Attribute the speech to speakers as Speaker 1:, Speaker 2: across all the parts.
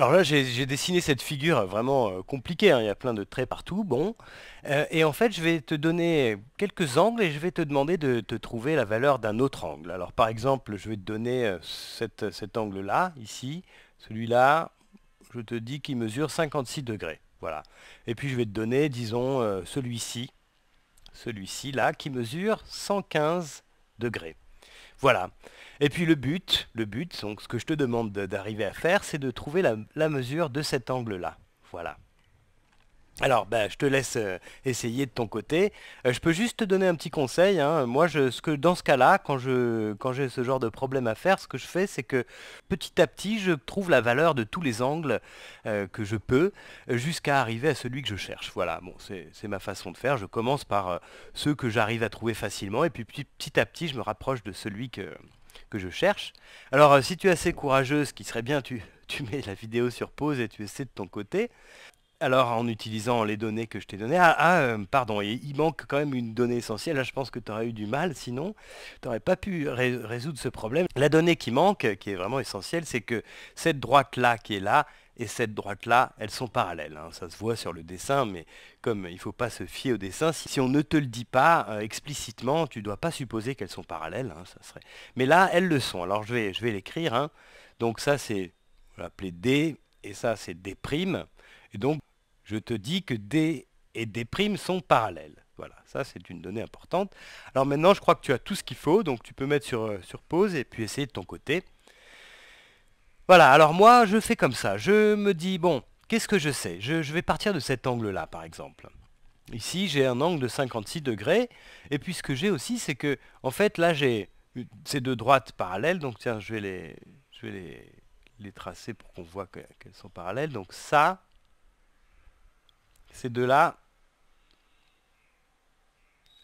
Speaker 1: Alors là, j'ai dessiné cette figure vraiment euh, compliquée, hein. il y a plein de traits partout, bon. Euh, et en fait, je vais te donner quelques angles et je vais te demander de te trouver la valeur d'un autre angle. Alors par exemple, je vais te donner euh, cet angle-là, ici. Celui-là, je te dis qu'il mesure 56 degrés. Voilà. Et puis je vais te donner, disons, celui-ci. Celui-ci, là, qui mesure 115 degrés. Voilà. Et puis le but, le but, ce que je te demande d'arriver à faire, c'est de trouver la, la mesure de cet angle-là. Voilà. Alors, ben, je te laisse euh, essayer de ton côté. Euh, je peux juste te donner un petit conseil. Hein. Moi, je, que, dans ce cas-là, quand je, quand j'ai ce genre de problème à faire, ce que je fais, c'est que petit à petit, je trouve la valeur de tous les angles euh, que je peux, jusqu'à arriver à celui que je cherche. Voilà, bon, c'est ma façon de faire. Je commence par ceux que j'arrive à trouver facilement, et puis petit, à petit, je me rapproche de celui que, que je cherche. Alors, si tu es assez courageuse, ce qui serait bien, tu, tu mets la vidéo sur pause et tu essaies de ton côté. Alors, en utilisant les données que je t'ai données, ah, ah euh, pardon, il manque quand même une donnée essentielle, là je pense que tu aurais eu du mal, sinon tu n'aurais pas pu résoudre ce problème. La donnée qui manque, qui est vraiment essentielle, c'est que cette droite-là qui est là, et cette droite-là, elles sont parallèles. Hein. Ça se voit sur le dessin, mais comme il ne faut pas se fier au dessin, si, on ne te le dit pas euh, explicitement, tu ne dois pas supposer qu'elles sont parallèles. Hein, ça serait... Mais là, elles le sont. Alors je vais, je vais l'écrire. Hein. Donc ça, c'est, on va l'appeler D, et ça, c'est D'. Et donc, je te dis que D et D' sont parallèles. Voilà, ça c'est une donnée importante. Alors maintenant, je crois que tu as tout ce qu'il faut, donc tu peux mettre sur, euh, sur pause et puis essayer de ton côté. Voilà, alors moi, je fais comme ça. Je me dis, bon, qu'est-ce que je sais je, vais partir de cet angle-là, par exemple. Ici, j'ai un angle de 56 degrés. Et puis, ce que j'ai aussi, c'est que, en fait, là, j'ai ces deux droites parallèles. Donc, tiens, je vais les, je vais les tracer pour qu'on voit qu'elles sont parallèles. Donc, ça, ces deux-là,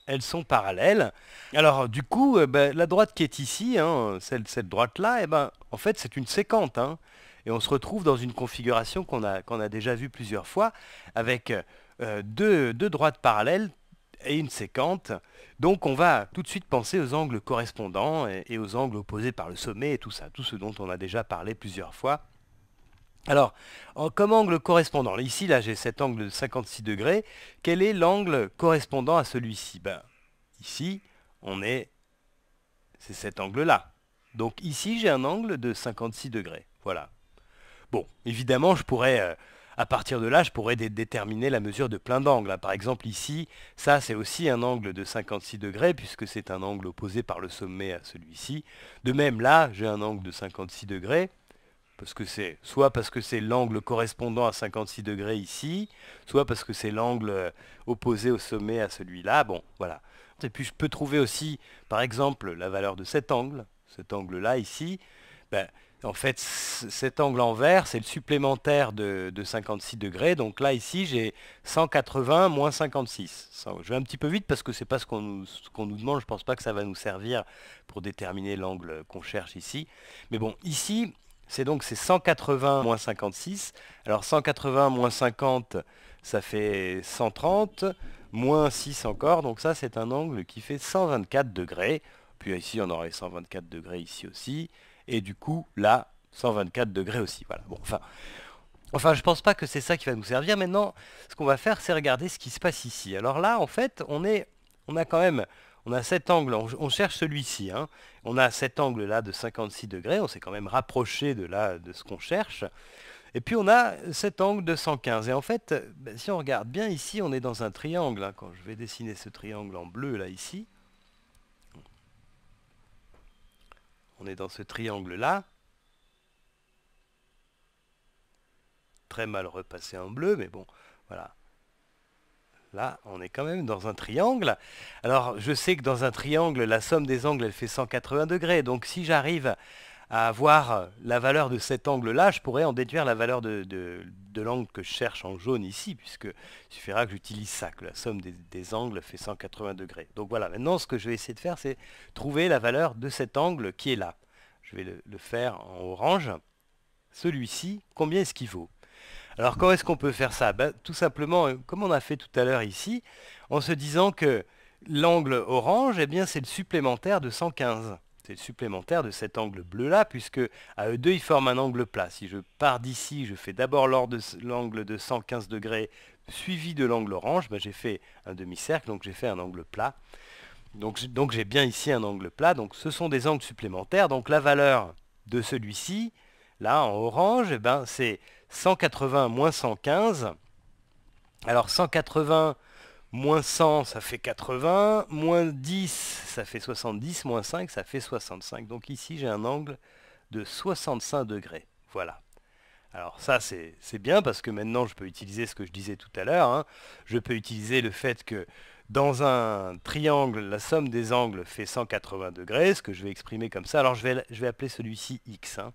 Speaker 1: elles sont parallèles. Alors du coup, eh ben, la droite qui est ici, hein, cette, droite-là, eh ben, en fait c'est une sécante. Hein. et on se retrouve dans une configuration qu'on a, déjà vue plusieurs fois, avec euh, deux, droites parallèles et une sécante. Donc on va tout de suite penser aux angles correspondants et, et aux angles opposés par le sommet et tout ça, tout ce dont on a déjà parlé plusieurs fois. Alors, comme angle correspondant, ici là j'ai cet angle de 56 degrés, quel est l'angle correspondant à celui-ci ben, Ici, on est... C'est cet angle-là. Donc ici j'ai un angle de 56 degrés. Voilà. Bon, évidemment je pourrais... Euh, à partir de là, je pourrais déterminer la mesure de plein d'angles. Hein. Par exemple ici, ça c'est aussi un angle de 56 degrés puisque c'est un angle opposé par le sommet à celui-ci. De même là, j'ai un angle de 56 degrés parce que c'est soit parce que c'est l'angle correspondant à 56 degrés ici, soit parce que c'est l'angle euh, opposé au sommet à celui-là. Bon, voilà. Et puis je peux trouver aussi, par exemple, la valeur de cet angle, cet angle-là ici. Ben, en fait, cet angle en vert, c'est le supplémentaire de, 56 degrés. Donc là, ici, j'ai 180 moins 56. Je vais un petit peu vite parce que ce n'est pas ce qu'on nous, demande. Je ne pense pas que ça va nous servir pour déterminer l'angle qu'on cherche ici. Mais bon, ici, c'est donc 180 moins 56. Alors 180 moins 50, ça fait 130, moins 6 encore. Donc ça, c'est un angle qui fait 124 degrés. Puis ici, on aurait 124 degrés ici aussi. Et du coup, là, 124 degrés aussi. Voilà. Bon, enfin, enfin je pense pas que c'est ça qui va nous servir. Maintenant, ce qu'on va faire, c'est regarder ce qui se passe ici. Alors là, en fait, on, est, on a quand même on a cet angle, on, cherche celui-ci, hein. on a cet angle-là de 56 degrés, on s'est quand même rapproché de, là, de ce qu'on cherche, et puis on a cet angle de 115. Et en fait, ben, si on regarde bien ici, on est dans un triangle, hein. quand je vais dessiner ce triangle en bleu là ici, on est dans ce triangle-là, très mal repassé en bleu, mais bon, voilà. Là, on est quand même dans un triangle. Alors, je sais que dans un triangle, la somme des angles, elle fait 180 degrés. Donc, si j'arrive à avoir la valeur de cet angle-là, je pourrais en déduire la valeur de, l'angle que je cherche en jaune ici, puisque il suffira que j'utilise ça, que la somme des, angles fait 180 degrés. Donc voilà, maintenant, ce que je vais essayer de faire, c'est trouver la valeur de cet angle qui est là. Je vais le faire en orange. Celui-ci, combien est-ce qu'il vaut alors comment est-ce qu'on peut faire ça ben, Tout simplement, euh, comme on a fait tout à l'heure ici, en se disant que l'angle orange, eh bien c'est le supplémentaire de 115. C'est le supplémentaire de cet angle bleu-là, puisque à E2, il forme un angle plat. Si je pars d'ici, je fais d'abord l'angle de 115 degrés suivi de l'angle orange, ben, j'ai fait un demi-cercle, donc j'ai fait un angle plat. Donc, donc j'ai bien ici un angle plat, donc ce sont des angles supplémentaires. Donc la valeur de celui-ci, là en orange, eh ben, c'est 180 moins 115. Alors 180 moins 100, ça fait 80. Moins 10, ça fait 70. Moins 5, ça fait 65. Donc ici, j'ai un angle de 65 degrés. Voilà. Alors ça, c'est bien parce que maintenant, je peux utiliser ce que je disais tout à l'heure. Hein. Je peux utiliser le fait que dans un triangle, la somme des angles fait 180 degrés, ce que je vais exprimer comme ça. Alors je vais, je vais appeler celui-ci X. Hein.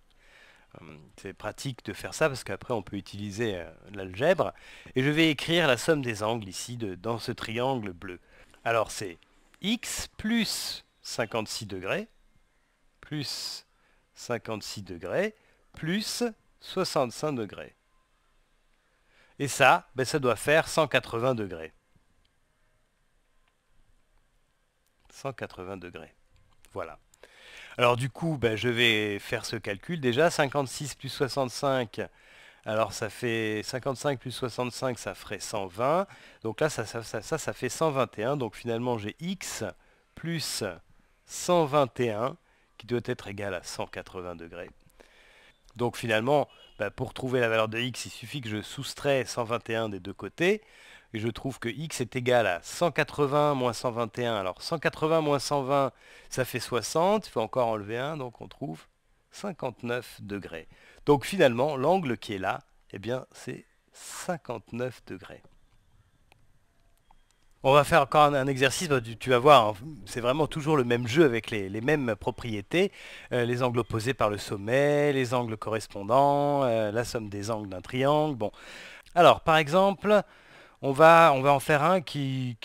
Speaker 1: Euh, c'est pratique de faire ça parce qu'après on peut utiliser euh, l'algèbre. Et je vais écrire la somme des angles ici dans ce triangle bleu. Alors c'est x plus 56 degrés, plus 56 degrés, plus 65 degrés. Et ça, ben, ça doit faire 180 degrés. 180 degrés. Voilà. Alors du coup, ben, je vais faire ce calcul déjà. 56 plus 65, alors ça fait 55 plus 65, ça ferait 120. Donc là, ça, ça, fait 121. Donc finalement, j'ai x plus 121 qui doit être égal à 180 degrés. Donc finalement, ben, pour trouver la valeur de x, il suffit que je soustrais 121 des deux côtés. Et je trouve que x est égal à 180 moins 121. Alors 180 moins 120, ça fait 60. Il faut encore enlever 1, donc on trouve 59 degrés. Donc finalement, l'angle qui est là, eh bien, c'est 59 degrés. On va faire encore un exercice, bah, tu vas voir, hein. c'est vraiment toujours le même jeu avec les, mêmes propriétés, euh, les angles opposés par le sommet, les angles correspondants, euh, la somme des angles d'un triangle. Bon. Alors, par exemple, on va, on va en faire un qui,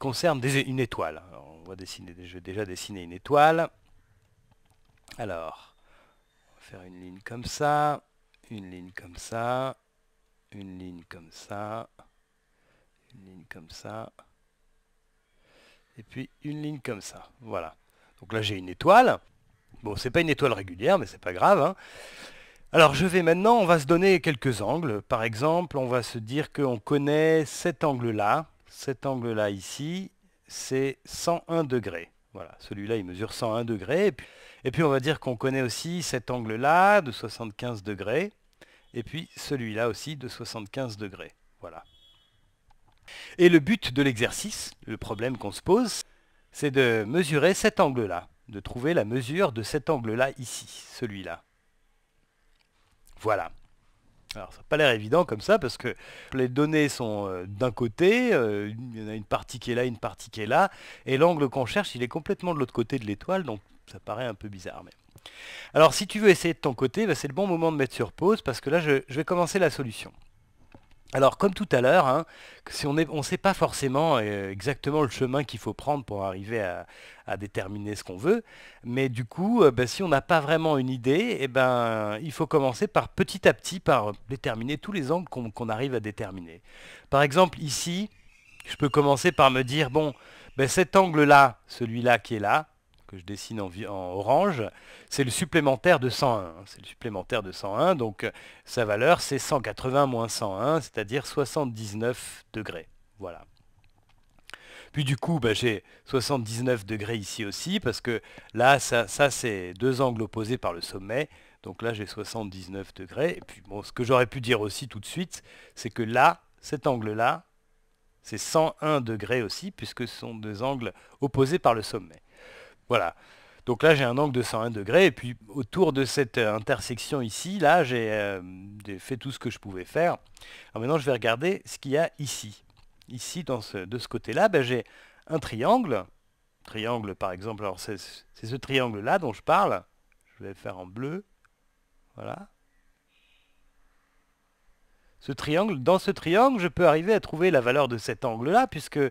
Speaker 1: concerne une étoile. on va dessiner, je vais déjà dessiner une étoile. Alors, on va faire une ligne comme ça, une ligne comme ça, une ligne comme ça, une ligne comme ça, et puis une ligne comme ça. Voilà. Donc là j'ai une étoile. Bon, c'est pas une étoile régulière, mais c'est pas grave. Hein. Alors je vais maintenant, on va se donner quelques angles. Par exemple, on va se dire qu'on connaît cet angle-là, cet angle-là ici, c'est 101 degrés. Voilà, celui-là il mesure 101 degrés. Et puis, et puis on va dire qu'on connaît aussi cet angle-là de 75 degrés, et puis celui-là aussi de 75 degrés. Voilà. Et le but de l'exercice, le problème qu'on se pose, c'est de mesurer cet angle-là, de trouver la mesure de cet angle-là ici, celui-là. Voilà. Alors ça n'a pas l'air évident comme ça parce que les données sont euh, d'un côté, euh, il y en a une partie qui est là, une partie qui est là, et l'angle qu'on cherche il est complètement de l'autre côté de l'étoile, donc ça paraît un peu bizarre. Mais... Alors si tu veux essayer de ton côté, bah, c'est le bon moment de mettre sur pause parce que là je vais commencer la solution. Alors comme tout à l'heure, hein, si on ne sait pas forcément euh, exactement le chemin qu'il faut prendre pour arriver à, déterminer ce qu'on veut, mais du coup, euh, ben, si on n'a pas vraiment une idée, eh ben, il faut commencer par petit à petit, par déterminer tous les angles qu'on arrive à déterminer. Par exemple, ici, je peux commencer par me dire, bon, ben, cet angle-là, celui-là qui est là, que je dessine en, en orange, c'est le supplémentaire de 101. C'est le supplémentaire de 101, donc euh, sa valeur c'est 180 moins 101, c'est-à-dire 79 degrés. Voilà. Puis du coup, bah, j'ai 79 degrés ici aussi, parce que là, ça, ça c'est deux angles opposés par le sommet. Donc là, j'ai 79 degrés. Et puis bon, ce que j'aurais pu dire aussi tout de suite, c'est que là, cet angle-là, c'est 101 degrés aussi, puisque ce sont deux angles opposés par le sommet. Voilà. Donc là, j'ai un angle de 101 degrés, et puis autour de cette euh, intersection ici, là, euh, j'ai fait tout ce que je pouvais faire. Alors maintenant, je vais regarder ce qu'il y a ici. Ici, dans de ce côté-là, ben, j'ai un triangle. Triangle, par exemple, alors c'est ce triangle-là dont je parle. Je vais le faire en bleu. Voilà ce triangle. Dans ce triangle, je peux arriver à trouver la valeur de cet angle-là, puisque euh,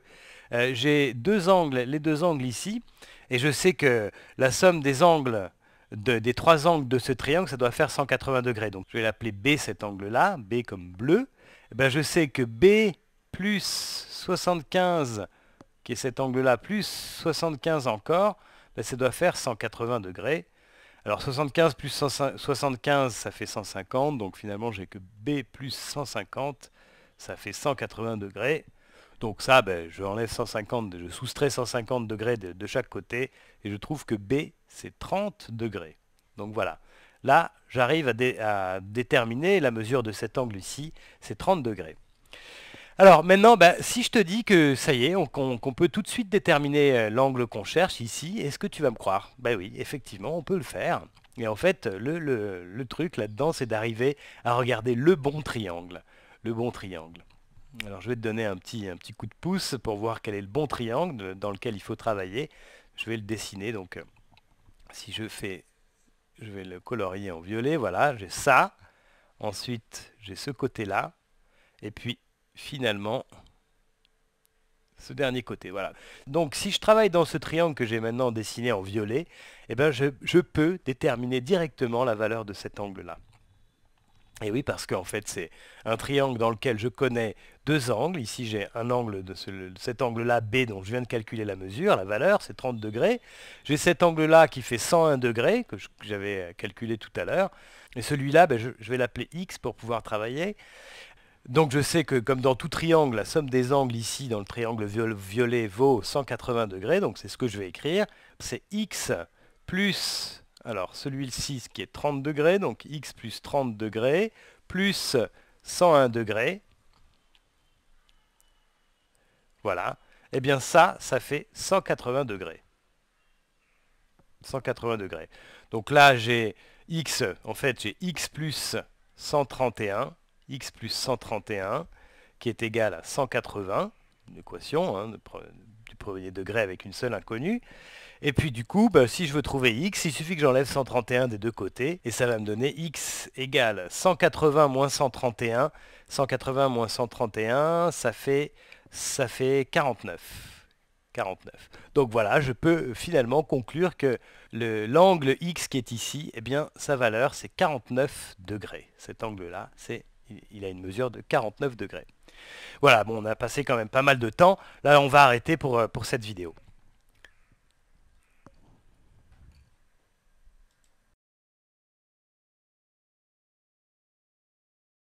Speaker 1: j'ai deux angles, les deux angles ici, et je sais que la somme des angles, des trois angles de ce triangle, ça doit faire 180 degrés. Donc je vais l'appeler B cet angle-là, B comme bleu. Eh ben, je sais que B plus 75, qui est cet angle-là, plus 75 encore, ben, ça doit faire 180 degrés. Alors 75 plus 75, ça fait 150, donc finalement j'ai que B plus 150, ça fait 180 degrés. Donc ça, ben, je enlève 150, je soustrais 150 degrés de, chaque côté, et je trouve que B, c'est 30 degrés. Donc voilà. Là, j'arrive à, à déterminer la mesure de cet angle ici, c'est 30 degrés. Alors maintenant, bah, si je te dis que ça y est, qu'on peut tout de suite déterminer euh, l'angle qu'on cherche ici, est-ce que tu vas me croire Ben oui, effectivement, on peut le faire. Et en fait, le, truc là-dedans, c'est d'arriver à regarder le bon triangle. Le bon triangle. Alors je vais te donner un petit coup de pouce pour voir quel est le bon triangle dans lequel il faut travailler. Je vais le dessiner, donc euh, si je fais, je vais le colorier en violet, voilà, j'ai ça. Ensuite, j'ai ce côté-là. Et puis finalement ce dernier côté. Voilà. Donc si je travaille dans ce triangle que j'ai maintenant dessiné en violet, eh ben, je, peux déterminer directement la valeur de cet angle-là. Et oui, parce qu'en fait, c'est un triangle dans lequel je connais deux angles. Ici, j'ai un angle de, cet angle-là, B, dont je viens de calculer la mesure, la valeur, c'est 30 degrés. J'ai cet angle-là qui fait 101 degrés, que j'avais calculé tout à l'heure. Et celui-là, ben, je vais l'appeler X pour pouvoir travailler. Donc je sais que comme dans tout triangle, la somme des angles ici dans le triangle violet vaut 180 degrés, donc c'est ce que je vais écrire. C'est x plus, alors celui-ci qui est 30 degrés, donc x plus 30 degrés, plus 101 degrés. Voilà. et eh bien ça, ça fait 180 degrés. 180 degrés. Donc là, j'ai x, en fait, j'ai x plus 131 x plus 131, qui est égal à 180, une équation hein, du premier degré avec une seule inconnue. Et puis du coup, bah, si je veux trouver x, il suffit que j'enlève 131 des deux côtés, et ça va me donner x égale 180 moins 131. 180 moins 131, ça fait, ça fait 49. 49. Donc voilà, je peux finalement conclure que l'angle x qui est ici, eh bien, sa valeur, c'est 49 degrés. Cet angle-là, c'est il, a une mesure de 49 degrés. Voilà, bon, on a passé quand même pas mal de temps. Là, on va arrêter pour euh, cette vidéo.